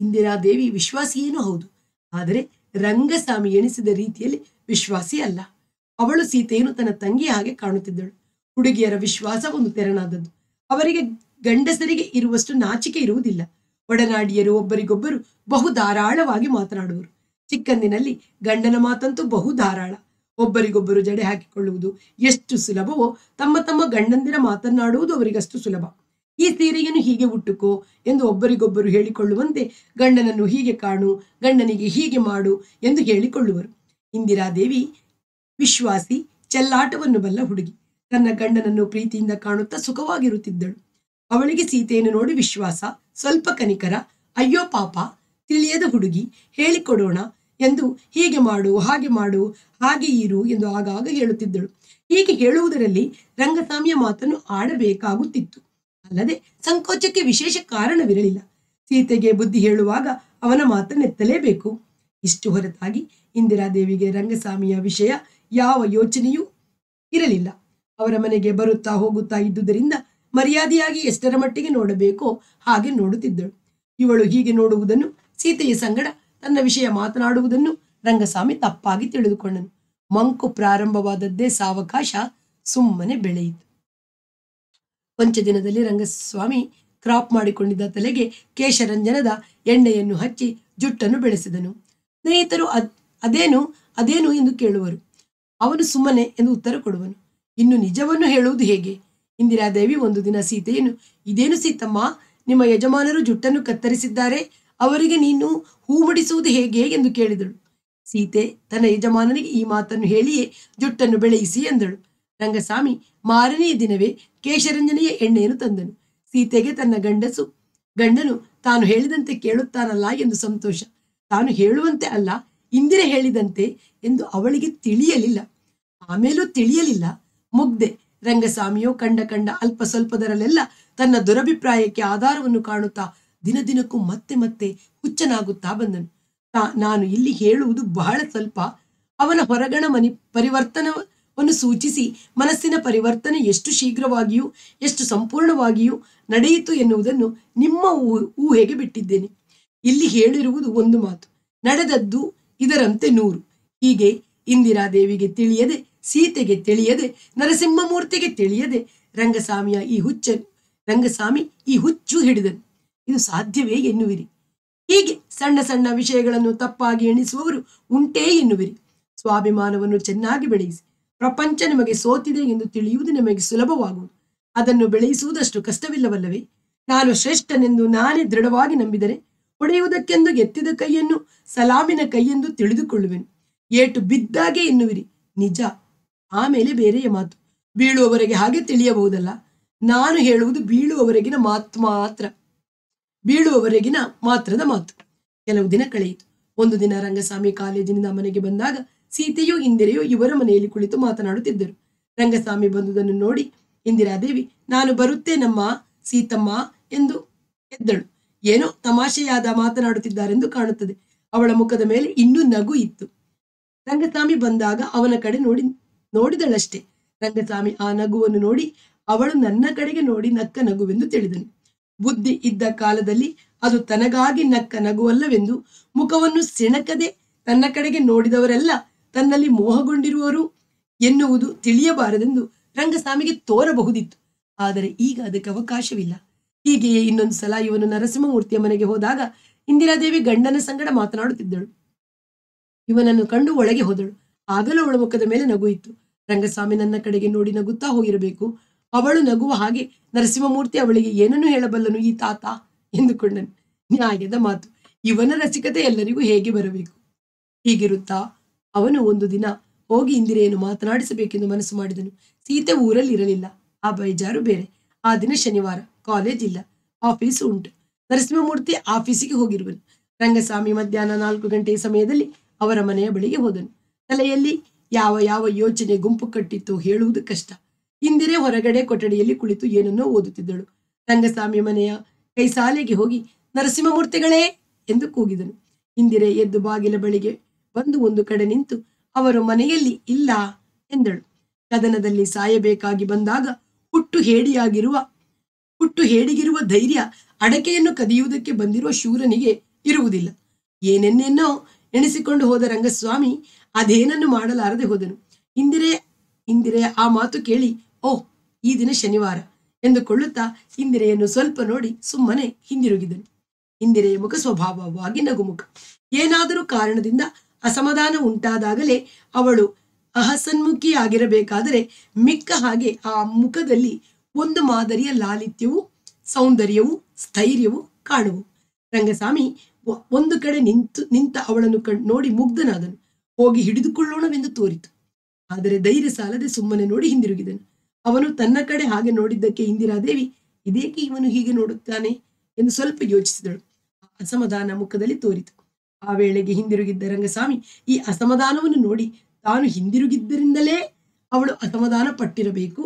ಇಂದಿರಾದೇವಿ ವಿಶ್ವಾಸಿಯೇನೂ ಹೌದು ಆದರೆ ರಂಗಸ್ವಾಮಿ ಎಣಿಸಿದ ರೀತಿಯಲ್ಲಿ ವಿಶ್ವಾಸಿ ಅಲ್ಲ ಅವಳು ಸೀತೆಯನ್ನು ತನ್ನ ತಂಗಿ ಹಾಗೆ ಕಾಣುತ್ತಿದ್ದಳು ಹುಡುಗಿಯರ ವಿಶ್ವಾಸ ಒಂದು ತೆರನಾದದ್ದು ಅವರಿಗೆ ಗಂಡಸರಿಗೆ ಇರುವಷ್ಟು ನಾಚಿಕೆ ಇರುವುದಿಲ್ಲ ಒಡನಾಡಿಯರು ಒಬ್ಬರಿಗೊಬ್ಬರು ಬಹು ಧಾರಾಳವಾಗಿ ಮಾತನಾಡುವರು ಚಿಕ್ಕಂದಿನಲ್ಲಿ ಗಂಡನ ಮಾತಂತೂ ಬಹು ಧಾರಾಳ ಒಬ್ಬರಿಗೊಬ್ಬರು ಜಡೆ ಹಾಕಿಕೊಳ್ಳುವುದು ಎಷ್ಟು ಸುಲಭವೋ ತಮ್ಮ ತಮ್ಮ ಗಂಡಂದಿರ ಮಾತನ್ನಾಡುವುದು ಅವರಿಗಷ್ಟು ಸುಲಭ ಈ ಸೀರೆಯನ್ನು ಹೀಗೆ ಉಟ್ಟುಕೋ ಎಂದು ಒಬ್ಬರಿಗೊಬ್ಬರು ಹೇಳಿಕೊಳ್ಳುವಂತೆ ಗಂಡನನ್ನು ಹೀಗೆ ಕಾಣು ಗಂಡನಿಗೆ ಹೀಗೆ ಮಾಡು ಎಂದು ಹೇಳಿಕೊಳ್ಳುವರು ಇಂದಿರಾದೇವಿ ವಿಶ್ವಾಸಿ ಚೆಲ್ಲಾಟವನ್ನು ಬಲ್ಲ ಹುಡುಗಿ ತನ್ನ ಗಂಡನನ್ನು ಪ್ರೀತಿಯಿಂದ ಕಾಣುತ್ತಾ ಸುಖವಾಗಿರುತ್ತಿದ್ದಳು ಅವಳಿಗೆ ಸೀತೆಯನ್ನು ನೋಡಿ ವಿಶ್ವಾಸ ಸ್ವಲ್ಪ ಕನಿಕರ ಅಯ್ಯೋ ಪಾಪ ತಿಳಿಯದ ಹುಡುಗಿ ಹೇಳಿಕೊಡೋಣ ಎಂದು ಹೀಗೆ ಮಾಡು ಹಾಗೆ ಮಾಡು ಹಾಗೆ ಇರು ಎಂದು ಆಗಾಗ ಹೇಳುತ್ತಿದ್ದಳು ಹೀಗೆ ಹೇಳುವುದರಲ್ಲಿ ರಂಗಸ್ವಾಮಿಯ ಮಾತನ್ನು ಆಡಬೇಕಾಗುತ್ತಿತ್ತು ಅಲ್ಲದೆ ಸಂಕೋಚಕ್ಕೆ ವಿಶೇಷ ಕಾರಣವಿರಲಿಲ್ಲ ಸೀತೆಗೆ ಬುದ್ಧಿ ಹೇಳುವಾಗ ಅವನ ಮಾತನ್ನೆತ್ತಲೇಬೇಕು ಇಷ್ಟು ಹೊರತಾಗಿ ಇಂದಿರಾದೇವಿಗೆ ರಂಗಸ್ವಾಮಿಯ ವಿಷಯ ಯಾವ ಯೋಚನೆಯೂ ಇರಲಿಲ್ಲ ಅವರ ಮನೆಗೆ ಬರುತ್ತಾ ಹೋಗುತ್ತಾ ಇದ್ದುದರಿಂದ ಮರ್ಯಾದೆಯಾಗಿ ಎಷ್ಟರ ಮಟ್ಟಿಗೆ ನೋಡಬೇಕೋ ಹಾಗೆ ನೋಡುತ್ತಿದ್ದಳು ಇವಳು ಹೀಗೆ ನೋಡುವುದನ್ನು ಸೀತೆಯ ಸಂಗಡ ತನ್ನ ವಿಷಯ ಮಾತನಾಡುವುದನ್ನು ರಂಗಸ್ವಾಮಿ ತಪ್ಪಾಗಿ ತಿಳಿದುಕೊಂಡನು ಮಂಕು ಪ್ರಾರಂಭವಾದದ್ದೇ ಸಾವಕಾಶ ಸುಮ್ಮನೆ ಬೆಳೆಯಿತು ಪಂಚದಿನದಲ್ಲಿ ರಂಗಸ್ವಾಮಿ ಕ್ರಾಪ್ ಮಾಡಿಕೊಂಡಿದ್ದ ತಲೆಗೆ ಕೇಶರಂಜನದ ಎಣ್ಣೆಯನ್ನು ಹಚ್ಚಿ ಜುಟ್ಟನ್ನು ಬೆಳೆಸಿದನು ಸ್ನೇಹಿತರು ಅದೇನು ಅದೇನು ಎಂದು ಕೇಳುವರು ಅವನು ಸುಮ್ಮನೆ ಎಂದು ಉತ್ತರ ಕೊಡುವನು ಇನ್ನು ನಿಜವನ್ನು ಹೇಳುವುದು ಹೇಗೆ ಇಂದಿರಾದೇವಿ ಒಂದು ದಿನ ಸೀತೆಯನ್ನು ಇದೇನು ಸೀತಮ್ಮ ನಿಮ್ಮ ಯಜಮಾನರು ಜುಟ್ಟನ್ನು ಕತ್ತರಿಸಿದ್ದಾರೆ ಅವರಿಗೆ ನೀನು ಹೂ ಮುಡಿಸುವುದು ಹೇಗೆ ಎಂದು ಕೇಳಿದಳು ಸೀತೆ ತನ್ನ ಯಜಮಾನನಿಗೆ ಈ ಮಾತನ್ನು ಹೇಳಿಯೇ ಜುಟ್ಟನ್ನು ಬೆಳೆಯಿಸಿ ಎಂದಳು ರಂಗಸ್ವಾಮಿ ಮಾರನೆಯ ದಿನವೇ ಕೇಶರಂಜನೆಯ ಎಣ್ಣೆಯನ್ನು ತಂದನು ಸೀತೆಗೆ ತನ್ನ ಗಂಡಸು ಗಂಡನು ತಾನು ಹೇಳಿದಂತೆ ಕೇಳುತ್ತಾನಲ್ಲ ಎಂದು ಸಂತೋಷ ತಾನು ಹೇಳುವಂತೆ ಅಲ್ಲ ಇಂದಿರ ಹೇಳಿದಂತೆ ಎಂದು ಅವಳಿಗೆ ತಿಳಿಯಲಿಲ್ಲ ಆಮೇಲೂ ತಿಳಿಯಲಿಲ್ಲ ಮುಗ್ಧೆ ರಂಗಸ್ವಾಮಿಯು ಕಂಡ ಕಂಡ ಅಲ್ಪ ಸ್ವಲ್ಪದರಲ್ಲೆಲ್ಲ ತನ್ನ ದುರಭಿಪ್ರಾಯಕ್ಕೆ ಆಧಾರವನ್ನು ಕಾಣುತ್ತಾ ದಿನ ದಿನಕ್ಕೂ ಮತ್ತೆ ಮತ್ತೆ ಹುಚ್ಚನಾಗುತ್ತಾ ಬಂದನು ನಾನು ಇಲ್ಲಿ ಹೇಳುವುದು ಬಹಳ ಸ್ವಲ್ಪ ಅವನ ಹೊರಗಣ ಮನಿ ಪರಿವರ್ತನವನ್ನು ಸೂಚಿಸಿ ಮನಸ್ಸಿನ ಪರಿವರ್ತನೆ ಎಷ್ಟು ಶೀಘ್ರವಾಗಿಯೂ ಎಷ್ಟು ಸಂಪೂರ್ಣವಾಗಿಯೂ ನಡೆಯಿತು ಎನ್ನುವುದನ್ನು ನಿಮ್ಮ ಊಹೆಗೆ ಬಿಟ್ಟಿದ್ದೇನೆ ಇಲ್ಲಿ ಹೇಳಿರುವುದು ಒಂದು ಮಾತು ನಡೆದದ್ದು ಇದರಂತೆ ನೂರು ಹೀಗೆ ಇಂದಿರಾದೇವಿಗೆ ತಿಳಿಯದೆ ಸೀತೆಗೆ ತಿಳಿಯದೆ ನರಸಿಂಹಮೂರ್ತಿಗೆ ತಿಳಿಯದೆ ರಂಗಸ್ವಾಮಿಯ ಈ ಹುಚ್ಚ ರಂಗಸ್ವಾಮಿ ಈ ಹುಚ್ಚು ಹಿಡಿದನು ಇದು ಸಾಧ್ಯವೇ ಎನ್ನುವಿರಿ ಹೀಗೆ ಸಣ್ಣ ಸಣ್ಣ ವಿಷಯಗಳನ್ನು ತಪ್ಪಾಗಿ ಎಣಿಸುವವರು ಉಂಟೇ ಎನ್ನುವಿರಿ ಸ್ವಾಭಿಮಾನವನ್ನು ಚೆನ್ನಾಗಿ ಬೆಳೆಯಿಸಿ ಪ್ರಪಂಚ ನಿಮಗೆ ಸೋತಿದೆ ಎಂದು ತಿಳಿಯುವುದು ನಿಮಗೆ ಸುಲಭವಾಗುವುದು ಅದನ್ನು ಬೆಳೆಯಿಸುವುದಷ್ಟು ಕಷ್ಟವಿಲ್ಲವಲ್ಲವೇ ನಾನು ಶ್ರೇಷ್ಠನೆಂದು ನಾನೇ ದೃಢವಾಗಿ ನಂಬಿದರೆ ಹೊಡೆಯುವುದಕ್ಕೆಂದು ಎತ್ತಿದ ಕೈಯನ್ನು ಸಲಾಮಿನ ಕೈಯೆಂದು ತಿಳಿದುಕೊಳ್ಳುವೆನು ಏಟು ಬಿದ್ದಾಗೆ ಎನ್ನುವಿರಿ ನಿಜ ಆಮೇಲೆ ಬೇರೆಯ ಮಾತು ಬೀಳುವವರೆಗೆ ಹಾಗೆ ತಿಳಿಯಬಹುದಲ್ಲ ನಾನು ಹೇಳುವುದು ಬೀಳುವವರೆಗಿನ ಮಾತು ಮಾತ್ರ ಬೀಳುವವರೆಗಿನ ಮಾತ್ರದ ಮಾತು ಕೆಲವು ದಿನ ಕಳೆಯಿತು ಒಂದು ದಿನ ರಂಗಸ್ವಾಮಿ ಕಾಲೇಜಿನಿಂದ ಮನೆಗೆ ಬಂದಾಗ ಸೀತೆಯೋ ಇಂದಿರೆಯೋ ಇವರ ಮನೆಯಲ್ಲಿ ಕುಳಿತು ಮಾತನಾಡುತ್ತಿದ್ದರು ರಂಗಸ್ವಾಮಿ ಬಂದುದನ್ನು ನೋಡಿ ಇಂದಿರಾದೇವಿ ನಾನು ಬರುತ್ತೇನಮ್ಮ ಸೀತಮ್ಮ ಎಂದು ಎದ್ದಳು ಏನೋ ತಮಾಷೆಯಾದ ಮಾತನಾಡುತ್ತಿದ್ದಾರೆಂದು ಕಾಣುತ್ತದೆ ಅವಳ ಮುಖದ ಮೇಲೆ ಇನ್ನೂ ನಗು ಇತ್ತು ರಂಗಸ್ವಾಮಿ ಬಂದಾಗ ಅವನ ಕಡೆ ನೋಡಿ ನೋಡಿದಳಷ್ಟೇ ರಂಗಸ್ವಾಮಿ ಆ ನಗುವನ್ನು ನೋಡಿ ಅವಳು ನನ್ನ ಕಡೆಗೆ ನೋಡಿ ನಕ್ಕ ನಗುವೆಂದು ತಿಳಿದನು ಬುದ್ಧಿ ಇದ್ದ ಕಾಲದಲ್ಲಿ ಅದು ತನಗಾಗಿ ನಕ್ಕ ನಗುವಲ್ಲವೆಂದು ಮುಖವನ್ನು ಸೆಣಕದೆ ತನ್ನ ಕಡೆಗೆ ನೋಡಿದವರೆಲ್ಲ ತನ್ನಲ್ಲಿ ಮೋಹಗೊಂಡಿರುವರು ಎನ್ನುವುದು ತಿಳಿಯಬಾರದೆಂದು ರಂಗಸ್ವಾಮಿಗೆ ತೋರಬಹುದಿತ್ತು ಆದರೆ ಈಗ ಅದಕ್ಕೆ ಅವಕಾಶವಿಲ್ಲ ಹೀಗೆಯೇ ಇನ್ನೊಂದು ಸಲ ಇವನು ನರಸಿಂಹಮೂರ್ತಿಯ ಮನೆಗೆ ಹೋದಾಗ ಇಂದಿರಾದೇವಿ ಗಂಡನ ಸಂಗಡ ಮಾತನಾಡುತ್ತಿದ್ದಳು ಇವನನ್ನು ಕಂಡು ಒಳಗೆ ಹೋದಳು ಆಗಲೂ ಅವಳ ಮುಖದ ಮೇಲೆ ನಗು ಇತ್ತು ರಂಗಸ್ವಾಮಿ ನನ್ನ ಕಡೆಗೆ ನೋಡಿ ನಗುತ್ತಾ ಹೋಗಿರಬೇಕು ಅವಳು ನಗುವ ಹಾಗೆ ನರಸಿಂಹಮೂರ್ತಿ ಅವಳಿಗೆ ಏನನ್ನು ಹೇಳಬಲ್ಲನು ಈ ತಾತ ಎಂದುಕೊಂಡನು ನ್ಯಾಯದ ಮಾತು ಇವನ ರಸಿಕತೆ ಎಲ್ಲರಿಗೂ ಹೇಗೆ ಬರಬೇಕು ಹೀಗಿರುತ್ತಾ ಅವನು ಒಂದು ದಿನ ಹೋಗಿ ಇಂದಿರೆಯನ್ನು ಮಾತನಾಡಿಸಬೇಕೆಂದು ಮನಸ್ಸು ಮಾಡಿದನು ಸೀತೆ ಊರಲ್ಲಿರಲಿಲ್ಲ ಆ ಬೈಜಾರು ಬೇರೆ ಆ ದಿನ ಶನಿವಾರ ಕಾಲೇಜ್ ಇಲ್ಲ ಆಫೀಸ್ ಉಂಟು ನರಸಿಂಹಮೂರ್ತಿ ಆಫೀಸಿಗೆ ಹೋಗಿರುವನು ರಂಗಸ್ವಾಮಿ ಮಧ್ಯಾಹ್ನ ನಾಲ್ಕು ಗಂಟೆಯ ಸಮಯದಲ್ಲಿ ಅವರ ಮನೆಯ ಬಳಿಗೆ ಹೋದನು ತಲೆಯಲ್ಲಿ ಯಾವ ಯಾವ ಯೋಚನೆ ಗುಂಪು ಕಟ್ಟಿತ್ತು ಹೇಳುವುದು ಕಷ್ಟ ಇಂದಿರೇ ಹೊರಗಡೆ ಕೊಠಡಿಯಲ್ಲಿ ಕುಳಿತು ಏನನ್ನೋ ಓದುತ್ತಿದ್ದಳು ರಂಗಸ್ವಾಮಿ ಮನೆಯ ಕೈ ಹೋಗಿ ನರಸಿಂಹಮೂರ್ತಿಗಳೇ ಎಂದು ಕೂಗಿದನು ಇಂದಿರೆ ಎದ್ದು ಬಾಗಿಲ ಬಳಿಗೆ ಬಂದು ಒಂದು ಕಡೆ ನಿಂತು ಅವರು ಮನೆಯಲ್ಲಿ ಇಲ್ಲ ಎಂದಳು ಕದನದಲ್ಲಿ ಸಾಯಬೇಕಾಗಿ ಬಂದಾಗ ಹುಟ್ಟು ಹೇಡಿಯಾಗಿರುವ ಹುಟ್ಟು ಹೇಡಿಗಿರುವ ಧೈರ್ಯ ಅಡಕೆಯನ್ನು ಕದಿಯುವುದಕ್ಕೆ ಬಂದಿರುವ ಶೂರನಿಗೆ ಇರುವುದಿಲ್ಲ ಏನೆನ್ನೆನ್ನೋ ಎಣಿಸಿಕೊಂಡು ಹೋದ ರಂಗಸ್ವಾಮಿ ಅದೇನನ್ನು ಮಾಡಲಾರದೆ ಹೋದನು ಇಂದಿರೇ ಇಂದಿರೆ ಆ ಮಾತು ಕೇಳಿ ಓ ಈ ದಿನ ಶನಿವಾರ ಎಂದುಕೊಳ್ಳುತ್ತಾ ಇಂದಿರೆಯನ್ನು ಸ್ವಲ್ಪ ನೋಡಿ ಸುಮ್ಮನೆ ಹಿಂದಿರುಗಿದನು ಇಂದಿರೆಯ ಮುಖ ಸ್ವಭಾವವಾಗಿ ನಗುಮುಖ ಏನಾದರೂ ಕಾರಣದಿಂದ ಅಸಮಾಧಾನ ಉಂಟಾದಾಗಲೇ ಅವಳು ಅಹಸನ್ಮುಖಿಯಾಗಿರಬೇಕಾದರೆ ಮಿಕ್ಕ ಹಾಗೆ ಆ ಮುಖದಲ್ಲಿ ಒಂದು ಮಾದರಿಯ ಲಾಲಿತ್ಯವೂ ಸೌಂದರ್ಯವು ಸ್ಥೈರ್ಯವು ಕಾಣುವು ರಂಗಸ್ವಾಮಿ ಒಂದು ಕಡೆ ನಿಂತು ನಿಂತ ಅವಳನ್ನು ಕಣ್ ನೋಡಿ ಮುಗ್ಧನಾದನು ಹೋಗಿ ಹಿಡಿದುಕೊಳ್ಳೋಣವೆಂದು ತೋರಿತು ಆದರೆ ಧೈರ್ಯ ಸಾಲದೆ ಸುಮ್ಮನೆ ನೋಡಿ ಹಿಂದಿರುಗಿದನು ಅವನು ತನ್ನ ಕಡೆ ಹಾಗೆ ನೋಡಿದ್ದಕ್ಕೆ ದೇವಿ ಇದೇಕೆ ಇವನು ಹೀಗೆ ನೋಡುತ್ತಾನೆ ಎಂದು ಸ್ವಲ್ಪ ಯೋಚಿಸಿದಳು ಅಸಮಾಧಾನ ಮುಖದಲ್ಲಿ ತೋರಿತು ಆ ವೇಳೆಗೆ ಹಿಂದಿರುಗಿದ್ದ ರಂಗಸ್ವಾಮಿ ಈ ಅಸಮಾಧಾನವನ್ನು ನೋಡಿ ತಾನು ಹಿಂದಿರುಗಿದ್ದರಿಂದಲೇ ಅವಳು ಅಸಮಾಧಾನ ಪಟ್ಟಿರಬೇಕು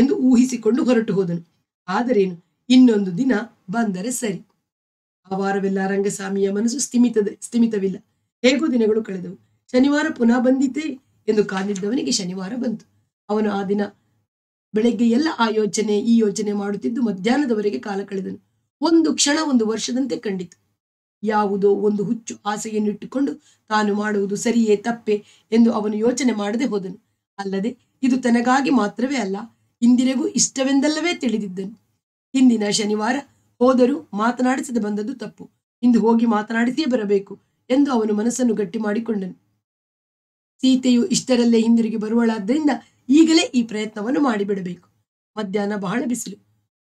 ಎಂದು ಊಹಿಸಿಕೊಂಡು ಹೊರಟು ಹೋದನು ಆದರೇನು ಇನ್ನೊಂದು ದಿನ ಬಂದರೆ ಸರಿ ಆ ವಾರವೆಲ್ಲ ರಂಗಸ್ವಾಮಿಯ ಮನಸ್ಸು ಸ್ಥಿಮಿತದ ಸ್ಥಿಮಿತವಿಲ್ಲ ಹೇಗೋ ದಿನಗಳು ಕಳೆದವು ಶನಿವಾರ ಪುನಃ ಬಂದಿತೇ ಎಂದು ಕಾದಿದ್ದವನಿಗೆ ಶನಿವಾರ ಬಂತು ಅವನು ಆ ದಿನ ಬೆಳಗ್ಗೆ ಎಲ್ಲ ಆ ಯೋಚನೆ ಈ ಯೋಚನೆ ಮಾಡುತ್ತಿದ್ದು ಮಧ್ಯಾಹ್ನದವರೆಗೆ ಕಾಲ ಕಳೆದನು ಒಂದು ಕ್ಷಣ ಒಂದು ವರ್ಷದಂತೆ ಕಂಡಿತು ಯಾವುದೋ ಒಂದು ಹುಚ್ಚು ಆಸೆಯನ್ನಿಟ್ಟುಕೊಂಡು ತಾನು ಮಾಡುವುದು ಸರಿಯೇ ತಪ್ಪೆ ಎಂದು ಅವನು ಯೋಚನೆ ಮಾಡದೆ ಹೋದನು ಅಲ್ಲದೆ ಇದು ತನಗಾಗಿ ಮಾತ್ರವೇ ಅಲ್ಲ ಇಂದಿರೆಗೂ ಇಷ್ಟವೆಂದಲ್ಲವೇ ತಿಳಿದಿದ್ದನು ಹಿಂದಿನ ಶನಿವಾರ ಹೋದರೂ ಮಾತನಾಡಿಸದೆ ಬಂದದ್ದು ತಪ್ಪು ಇಂದು ಹೋಗಿ ಮಾತನಾಡಿಸಿಯೇ ಬರಬೇಕು ಎಂದು ಅವನು ಮನಸ್ಸನ್ನು ಗಟ್ಟಿ ಮಾಡಿಕೊಂಡನು ಸೀತೆಯು ಇಷ್ಟರಲ್ಲೇ ಹಿಂದಿರುಗಿ ಬರುವಳಾದ್ದರಿಂದ ಈಗಲೇ ಈ ಪ್ರಯತ್ನವನ್ನು ಮಾಡಿಬಿಡಬೇಕು ಮಧ್ಯಾಹ್ನ ಬಹಳ ಬಿಸಿಲು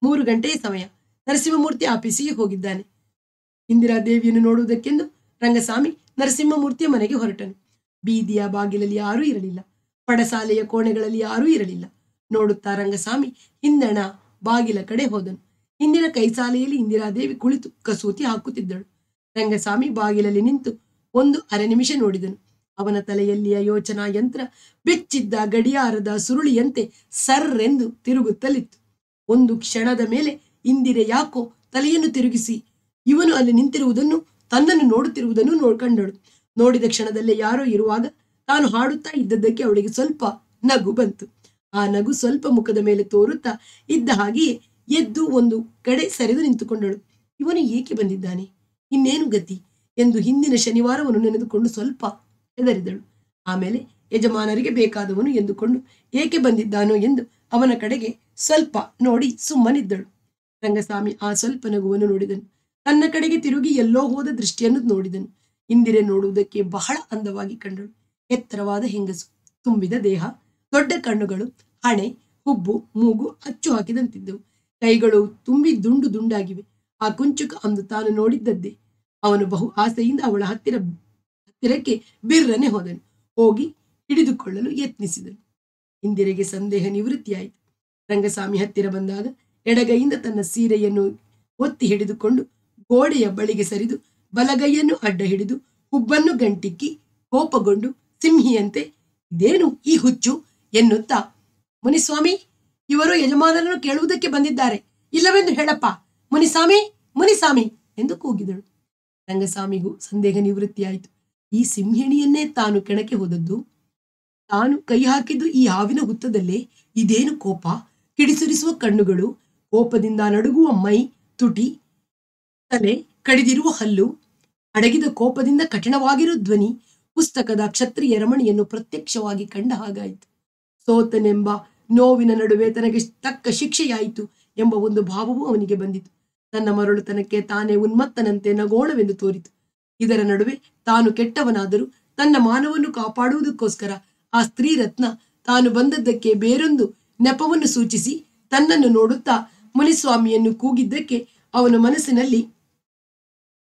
ಮೂರು ಗಂಟೆಯ ಸಮಯ ನರಸಿಂಹಮೂರ್ತಿ ಆಫೀಸಿಗೆ ಹೋಗಿದ್ದಾನೆ ಇಂದಿರಾದೇವಿಯನ್ನು ನೋಡುವುದಕ್ಕೆಂದು ರಂಗಸ್ವಾಮಿ ನರಸಿಂಹಮೂರ್ತಿಯ ಮನೆಗೆ ಹೊರಟನು ಬೀದಿಯ ಬಾಗಿಲಲ್ಲಿ ಯಾರೂ ಇರಲಿಲ್ಲ ಪಡಸಾಲೆಯ ಕೋಣೆಗಳಲ್ಲಿ ಯಾರೂ ಇರಲಿಲ್ಲ ನೋಡುತ್ತಾ ರಂಗಸ್ವಾಮಿ ಹಿಂದಣ ಬಾಗಿಲ ಕಡೆ ಹೋದನು ಹಿಂದಿನ ಕೈಸಾಲೆಯಲ್ಲಿ ಇಂದಿರಾದೇವಿ ಕುಳಿತು ಕಸೂತಿ ಹಾಕುತ್ತಿದ್ದಳು ರಂಗಸ್ವಾಮಿ ಬಾಗಿಲಲ್ಲಿ ನಿಂತು ಒಂದು ಅರೆ ನಿಮಿಷ ನೋಡಿದನು ಅವನ ತಲೆಯಲ್ಲಿಯ ಯೋಚನಾ ಯಂತ್ರ ಬೆಚ್ಚಿದ್ದ ಗಡಿಯಾರದ ಸುರುಳಿಯಂತೆ ಸರ್ರೆಂದು ತಿರುಗುತ್ತಲಿತ್ತು ಒಂದು ಕ್ಷಣದ ಮೇಲೆ ಇಂದಿರೆ ಯಾಕೋ ತಲೆಯನ್ನು ತಿರುಗಿಸಿ ಇವನು ಅಲ್ಲಿ ನಿಂತಿರುವುದನ್ನು ತನ್ನನ್ನು ನೋಡುತ್ತಿರುವುದನ್ನು ನೋಡ್ಕೊಂಡಳು ನೋಡಿದ ಕ್ಷಣದಲ್ಲೇ ಯಾರೋ ಇರುವಾಗ ತಾನು ಹಾಡುತ್ತಾ ಇದ್ದದ್ದಕ್ಕೆ ಅವಳಿಗೆ ಸ್ವಲ್ಪ ನಗು ಬಂತು ಆ ನಗು ಸ್ವಲ್ಪ ಮುಖದ ಮೇಲೆ ತೋರುತ್ತಾ ಇದ್ದ ಹಾಗೆಯೇ ಎದ್ದು ಒಂದು ಕಡೆ ಸರಿದು ನಿಂತುಕೊಂಡಳು ಇವನು ಏಕೆ ಬಂದಿದ್ದಾನೆ ಇನ್ನೇನು ಗತಿ ಎಂದು ಹಿಂದಿನ ಶನಿವಾರವನ್ನು ನೆನೆದುಕೊಂಡು ಸ್ವಲ್ಪ ಹೆದರಿದಳು ಆಮೇಲೆ ಯಜಮಾನರಿಗೆ ಬೇಕಾದವನು ಎಂದುಕೊಂಡು ಏಕೆ ಬಂದಿದ್ದಾನೋ ಎಂದು ಅವನ ಕಡೆಗೆ ಸ್ವಲ್ಪ ನೋಡಿ ಸುಮ್ಮನಿದ್ದಳು ರಂಗಸ್ವಾಮಿ ಆ ಸ್ವಲ್ಪ ನಗುವನ್ನು ನೋಡಿದನು ತನ್ನ ಕಡೆಗೆ ತಿರುಗಿ ಎಲ್ಲೋ ಹೋದ ದೃಷ್ಟಿಯನ್ನು ನೋಡಿದನು ಇಂದಿರೆ ನೋಡುವುದಕ್ಕೆ ಬಹಳ ಅಂದವಾಗಿ ಕಂಡಳು ಎತ್ತರವಾದ ಹೆಂಗಸು ತುಂಬಿದ ದೇಹ ದೊಡ್ಡ ಕಣ್ಣುಗಳು ಹಣೆ ಹುಬ್ಬು ಮೂಗು ಅಚ್ಚು ಹಾಕಿದಂತಿದ್ದವು ಕೈಗಳು ತುಂಬಿ ದುಂಡು ದುಂಡಾಗಿವೆ ಆ ಕುಂಚುಕ ಅಂದು ತಾನು ನೋಡಿದ್ದದ್ದೇ ಅವನು ಬಹು ಆಸೆಯಿಂದ ಅವಳ ಹತ್ತಿರ ಹತ್ತಿರಕ್ಕೆ ಬಿರ್ರನೆ ಹೋದನು ಹೋಗಿ ಹಿಡಿದುಕೊಳ್ಳಲು ಯತ್ನಿಸಿದನು ಇಂದಿರೆಗೆ ಸಂದೇಹ ನಿವೃತ್ತಿಯಾಯಿತು ರಂಗಸ್ವಾಮಿ ಹತ್ತಿರ ಬಂದಾಗ ಎಡಗೈಯಿಂದ ತನ್ನ ಸೀರೆಯನ್ನು ಒತ್ತಿ ಹಿಡಿದುಕೊಂಡು ಗೋಡೆಯ ಬಳಿಗೆ ಸರಿದು ಬಲಗೈಯನ್ನು ಅಡ್ಡ ಹಿಡಿದು ಹುಬ್ಬನ್ನು ಗಂಟಿಕ್ಕಿ ಕೋಪಗೊಂಡು ಸಿಂಹಿಯಂತೆ ಇದೇನು ಈ ಹುಚ್ಚು ಎನ್ನುತ್ತಾ ಮುನಿಸ್ವಾಮಿ ಇವರು ಯಜಮಾನರನ್ನು ಕೇಳುವುದಕ್ಕೆ ಬಂದಿದ್ದಾರೆ ಇಲ್ಲವೆಂದು ಹೇಳಪ್ಪ ಮುನಿಸ್ವಾಮಿ ಮುನಿಸ್ವಾಮಿ ಎಂದು ಕೂಗಿದಳು ರಂಗಸ್ವಾಮಿಗೂ ಸಂದೇಹ ನಿವೃತ್ತಿಯಾಯಿತು ಈ ಸಿಂಹಿಣಿಯನ್ನೇ ತಾನು ಕೆಣಕೆ ಹೋದದ್ದು ತಾನು ಕೈ ಹಾಕಿದ್ದು ಈ ಹಾವಿನ ಹುತ್ತದಲ್ಲೇ ಇದೇನು ಕೋಪ ಕಿಡಿಸುರಿಸುವ ಕಣ್ಣುಗಳು ಕೋಪದಿಂದ ನಡುಗುವ ಮೈ ತುಟಿ ತಲೆ ಕಡಿದಿರುವ ಹಲ್ಲು ಅಡಗಿದ ಕೋಪದಿಂದ ಕಠಿಣವಾಗಿರುವ ಧ್ವನಿ ಪುಸ್ತಕದ ಕ್ಷತ್ರಿಯ ರಮಣಿಯನ್ನು ಪ್ರತ್ಯಕ್ಷವಾಗಿ ಕಂಡ ಹಾಗಾಯಿತು ಸೋತನೆಂಬ ನೋವಿನ ನಡುವೆ ತನಗೆ ತಕ್ಕ ಶಿಕ್ಷೆಯಾಯಿತು ಎಂಬ ಒಂದು ಭಾವವೂ ಅವನಿಗೆ ಬಂದಿತು ತನ್ನ ಮರಳುತನಕ್ಕೆ ತಾನೇ ಉನ್ಮತ್ತನಂತೆ ನಗೋಣವೆಂದು ತೋರಿತು ಇದರ ನಡುವೆ ತಾನು ಕೆಟ್ಟವನಾದರೂ ತನ್ನ ಮಾನವನ್ನು ಕಾಪಾಡುವುದಕ್ಕೋಸ್ಕರ ಆ ಸ್ತ್ರೀ ರತ್ನ ತಾನು ಬಂದದ್ದಕ್ಕೆ ಬೇರೊಂದು ನೆಪವನ್ನು ಸೂಚಿಸಿ ತನ್ನನ್ನು ನೋಡುತ್ತಾ ಮುನಿಸ್ವಾಮಿಯನ್ನು ಕೂಗಿದ್ದಕ್ಕೆ ಅವನ ಮನಸ್ಸಿನಲ್ಲಿ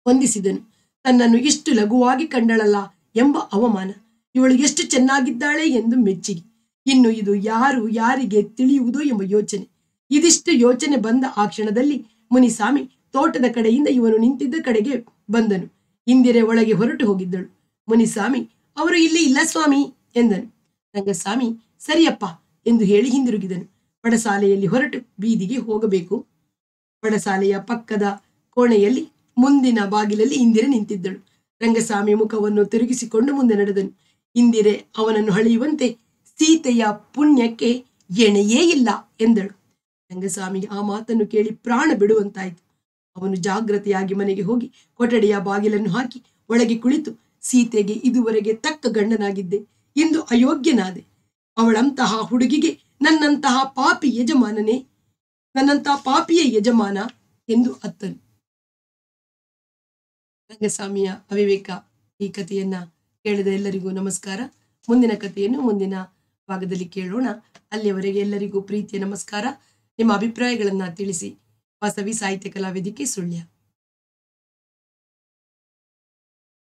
ವಂದಿಸಿದನು ತನ್ನನ್ನು ಇಷ್ಟು ಲಘುವಾಗಿ ಕಂಡಳಲ್ಲ ಎಂಬ ಅವಮಾನ ಇವಳು ಎಷ್ಟು ಚೆನ್ನಾಗಿದ್ದಾಳೆ ಎಂದು ಮೆಚ್ಚಿಗೆ ಇನ್ನು ಇದು ಯಾರು ಯಾರಿಗೆ ತಿಳಿಯುವುದು ಎಂಬ ಯೋಚನೆ ಇದಿಷ್ಟು ಯೋಚನೆ ಬಂದ ಆ ಕ್ಷಣದಲ್ಲಿ ಮುನಿಸ್ವಾಮಿ ತೋಟದ ಕಡೆಯಿಂದ ಇವನು ನಿಂತಿದ್ದ ಕಡೆಗೆ ಬಂದನು ಇಂದಿರೆ ಒಳಗೆ ಹೊರಟು ಹೋಗಿದ್ದಳು ಮುನಿಸ್ವಾಮಿ ಅವರು ಇಲ್ಲಿ ಇಲ್ಲ ಸ್ವಾಮಿ ಎಂದನು ರಂಗಸ್ವಾಮಿ ಸರಿಯಪ್ಪ ಎಂದು ಹೇಳಿ ಹಿಂದಿರುಗಿದನು ಪಡಸಾಲೆಯಲ್ಲಿ ಹೊರಟು ಬೀದಿಗೆ ಹೋಗಬೇಕು ಪಡಸಾಲೆಯ ಪಕ್ಕದ ಕೋಣೆಯಲ್ಲಿ ಮುಂದಿನ ಬಾಗಿಲಲ್ಲಿ ಇಂದಿರೆ ನಿಂತಿದ್ದಳು ರಂಗಸ್ವಾಮಿ ಮುಖವನ್ನು ತಿರುಗಿಸಿಕೊಂಡು ಮುಂದೆ ನಡೆದನು ಇಂದಿರೆ ಅವನನ್ನು ಹಳೆಯುವಂತೆ ಸೀತೆಯ ಪುಣ್ಯಕ್ಕೆ ಎಣೆಯೇ ಇಲ್ಲ ಎಂದಳು ರಂಗಸ್ವಾಮಿಗೆ ಆ ಮಾತನ್ನು ಕೇಳಿ ಪ್ರಾಣ ಬಿಡುವಂತಾಯಿತು ಅವನು ಜಾಗ್ರತೆಯಾಗಿ ಮನೆಗೆ ಹೋಗಿ ಕೊಠಡಿಯ ಬಾಗಿಲನ್ನು ಹಾಕಿ ಒಳಗೆ ಕುಳಿತು ಸೀತೆಗೆ ಇದುವರೆಗೆ ತಕ್ಕ ಗಂಡನಾಗಿದ್ದೆ ಇಂದು ಅಯೋಗ್ಯನಾದೆ ಅವಳಂತಹ ಹುಡುಗಿಗೆ ನನ್ನಂತಹ ಪಾಪಿ ಯಜಮಾನನೇ ನನ್ನಂತಹ ಪಾಪಿಯ ಯಜಮಾನ ಎಂದು ಅತ್ತನು ರಂಗಸ್ವಾಮಿಯ ಅವಿವೇಕ ಈ ಕಥೆಯನ್ನ ಕೇಳಿದ ಎಲ್ಲರಿಗೂ ನಮಸ್ಕಾರ ಮುಂದಿನ ಕಥೆಯನ್ನು ಮುಂದಿನ ಭಾಗದಲ್ಲಿ ಕೇಳೋಣ ಅಲ್ಲಿಯವರೆಗೆ ಎಲ್ಲರಿಗೂ ಪ್ರೀತಿಯ ನಮಸ್ಕಾರ ನಿಮ್ಮ ಅಭಿಪ್ರಾಯಗಳನ್ನ ತಿಳಿಸಿ वास्तवी साहित्य की सोडल्या